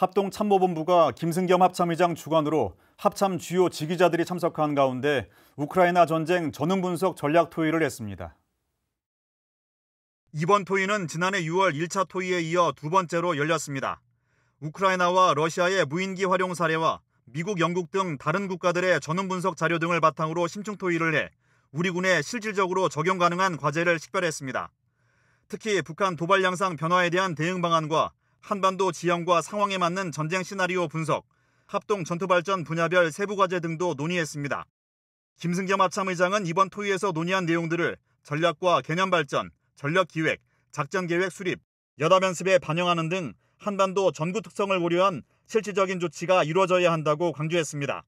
합동참모본부가 김승겸 합참의장 주관으로 합참 주요 지휘자들이 참석한 가운데 우크라이나 전쟁 전음 분석 전략 토의를 했습니다. 이번 토의는 지난해 6월 1차 토의에 이어 두 번째로 열렸습니다. 우크라이나와 러시아의 무인기 활용 사례와 미국, 영국 등 다른 국가들의 전음 분석 자료 등을 바탕으로 심층 토의를 해 우리 군에 실질적으로 적용 가능한 과제를 식별했습니다. 특히 북한 도발 양상 변화에 대한 대응 방안과 한반도 지형과 상황에 맞는 전쟁 시나리오 분석, 합동 전투발전 분야별 세부 과제 등도 논의했습니다. 김승겸 합참의장은 이번 토의에서 논의한 내용들을 전략과 개념 발전, 전력 기획, 작전 계획 수립, 여담 연습에 반영하는 등 한반도 전구 특성을 고려한 실질적인 조치가 이루어져야 한다고 강조했습니다.